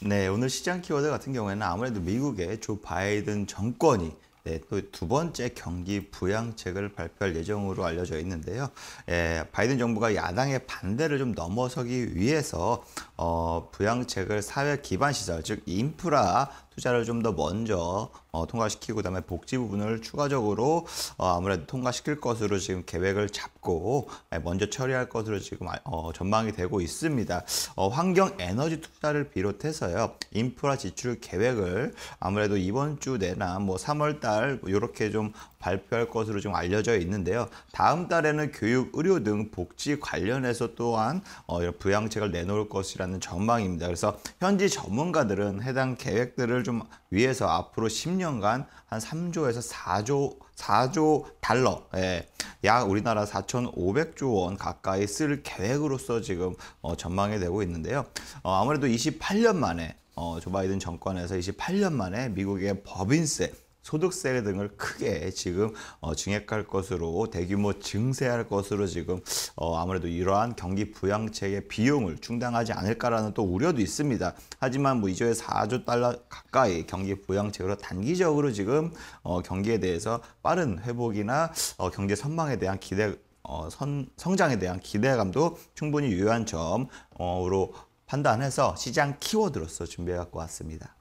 네, 오늘 시장 키워드 같은 경우에는 아무래도 미국의 조 바이든 정권이 네, 또 두 번째 경기 부양책을 발표할 예정으로 알려져 있는데요. 예, 바이든 정부가 야당의 반대를 좀 넘어서기 위해서 어, 부양책을 사회 기반 시설, 즉 인프라 투자를 좀 더 먼저 어, 통과시키고 그다음에 복지 부분을 추가적으로 어, 아무래도 통과시킬 것으로 지금 계획을 잡고 네, 먼저 처리할 것으로 지금 아, 어, 전망이 되고 있습니다. 어, 환경 에너지 투자를 비롯해서요 인프라 지출 계획을 아무래도 이번 주 내나 뭐 3월 달 이렇게 뭐 좀 발표할 것으로 좀 알려져 있는데요. 다음 달에는 교육, 의료 등 복지 관련해서 또한 어, 부양책을 내놓을 것이라는 전망입니다. 그래서 현지 전문가들은 해당 계획들을 좀 위해서 앞으로 10년간 한 3조에서 4조 4조 달러, 예, 약 우리나라 4,500조 원 가까이 쓸 계획으로서 지금 어, 전망이 되고 있는데요. 어, 아무래도 28년 만에 어, 조 바이든 정권에서 28년 만에 미국의 법인세 소득세 등을 크게 지금 어, 증액할 것으로 대규모 증세할 것으로 지금 어, 아무래도 이러한 경기 부양책의 비용을 충당하지 않을까라는 또 우려도 있습니다. 하지만 뭐이조에 4조 달러 가까이 경기 부양책으로 단기적으로 지금 어, 경기에 대해서 빠른 회복이나 어, 경제 선망에 대한 기대 어, 선, 성장에 대한 기대감도 충분히 유효한 점으로 판단해서 시장 키워드로서 준비해 갖고 왔습니다.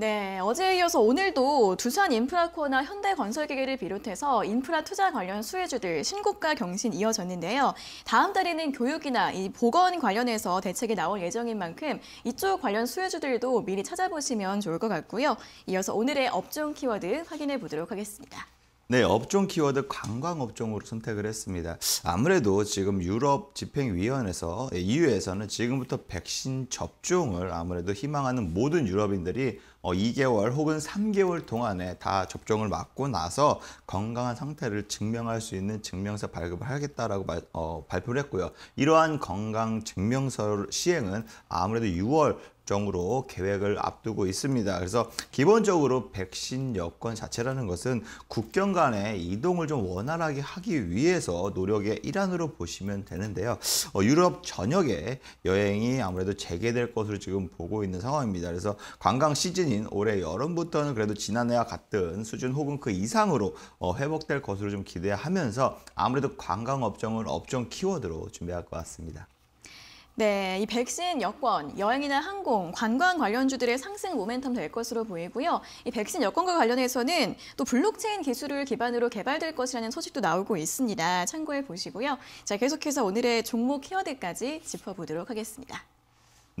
네, 어제에 이어서 오늘도 두산 인프라코나 현대건설기계를 비롯해서 인프라 투자 관련 수혜주들 신고가 경신 이어졌는데요. 다음 달에는 교육이나 이 보건 관련해서 대책이 나올 예정인 만큼 이쪽 관련 수혜주들도 미리 찾아보시면 좋을 것 같고요. 이어서 오늘의 업종 키워드 확인해 보도록 하겠습니다. 네, 업종 키워드 관광 업종으로 선택을 했습니다. 아무래도 지금 유럽 집행위원회에서 EU에서는 예, 지금부터 백신 접종을 아무래도 희망하는 모든 유럽인들이 2개월 어, 혹은 3개월 동안에 다 접종을 맞고 나서 건강한 상태를 증명할 수 있는 증명서 발급을 하겠다라고 말, 어, 발표를 했고요. 이러한 건강 증명서 시행은 아무래도 6월 종으로 계획을 앞두고 있습니다. 그래서 기본적으로 백신 여권 자체라는 것은 국경 간의 이동을 좀 원활하게 하기 위해서 노력의 일환으로 보시면 되는데요. 어, 유럽 전역에 여행이 아무래도 재개될 것으로 지금 보고 있는 상황입니다. 그래서 관광 시즌인 올해 여름부터는 그래도 지난해와 같은 수준 혹은 그 이상으로 어, 회복될 것으로 좀 기대하면서 아무래도 관광 업종을 업종 키워드로 준비할 것 같습니다. 네, 이 백신 여권, 여행이나 항공, 관광 관련주들의 상승 모멘텀 될 것으로 보이고요. 이 백신 여권과 관련해서는 또 블록체인 기술을 기반으로 개발될 것이라는 소식도 나오고 있습니다. 참고해 보시고요. 자, 계속해서 오늘의 종목 키워드까지 짚어보도록 하겠습니다.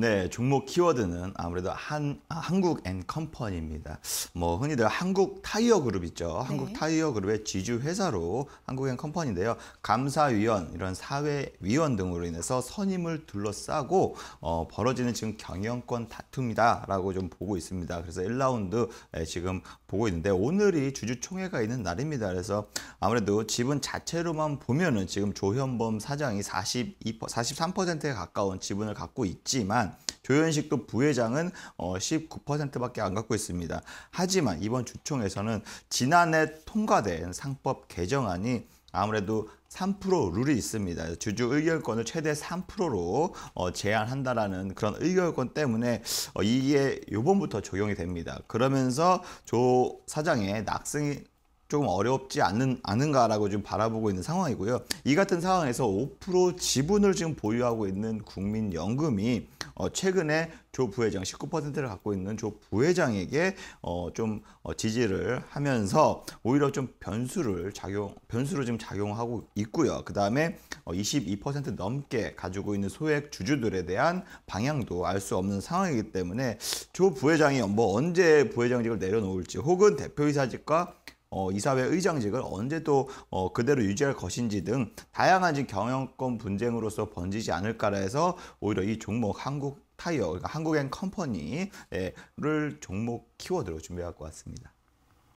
네, 종목 키워드는 아무래도 한 아, 한국 앤 컴퍼니입니다. 뭐 흔히들 한국 타이어 그룹 있죠. 네. 한국 타이어 그룹의 지주 회사로 한국 앤 컴퍼니인데요. 감사위원 이런 사회 위원 등으로 인해서 선임을 둘러싸고 어, 벌어지는 지금 경영권 다툼이다라고 좀 보고 있습니다. 그래서 1라운드 예, 지금 보고 있는데 오늘이 주주 총회가 있는 날입니다. 그래서 아무래도 지분 자체로만 보면은 지금 조현범 사장이 42% 43%에 가까운 지분을 갖고 있지만 조현식급 부회장은 19%밖에 어, 안 갖고 있습니다. 하지만 이번 주총에서는 지난해 통과된 상법 개정안이 아무래도 3% 룰이 있습니다. 주주 의결권을 최대 3%로 어, 제한한다라는 그런 의결권 때문에 어, 이게 요번부터 적용이 됩니다. 그러면서 조 사장의 낙승이 조금 어렵지 않은 않은가라고 지금 바라보고 있는 상황이고요. 이 같은 상황에서 5% 지분을 지금 보유하고 있는 국민연금이 어, 최근에 조 부회장 19%를 갖고 있는 조 부회장에게 어, 좀 어, 지지를 하면서 오히려 좀 변수를 작용 변수로 지금 작용하고 있고요. 그 다음에 어, 22% 넘게 가지고 있는 소액 주주들에 대한 방향도 알 수 없는 상황이기 때문에 조 부회장이 뭐 언제 부회장직을 내려놓을지 혹은 대표이사직과 어, 이사회 의장직을 언제 또 어, 그대로 유지할 것인지 등 다양한 지금 경영권 분쟁으로서 번지지 않을까라 해서 오히려 이 종목 한국 타이어, 그러니까 한국엔 컴퍼니를 종목 키워드로 준비할 것 같습니다.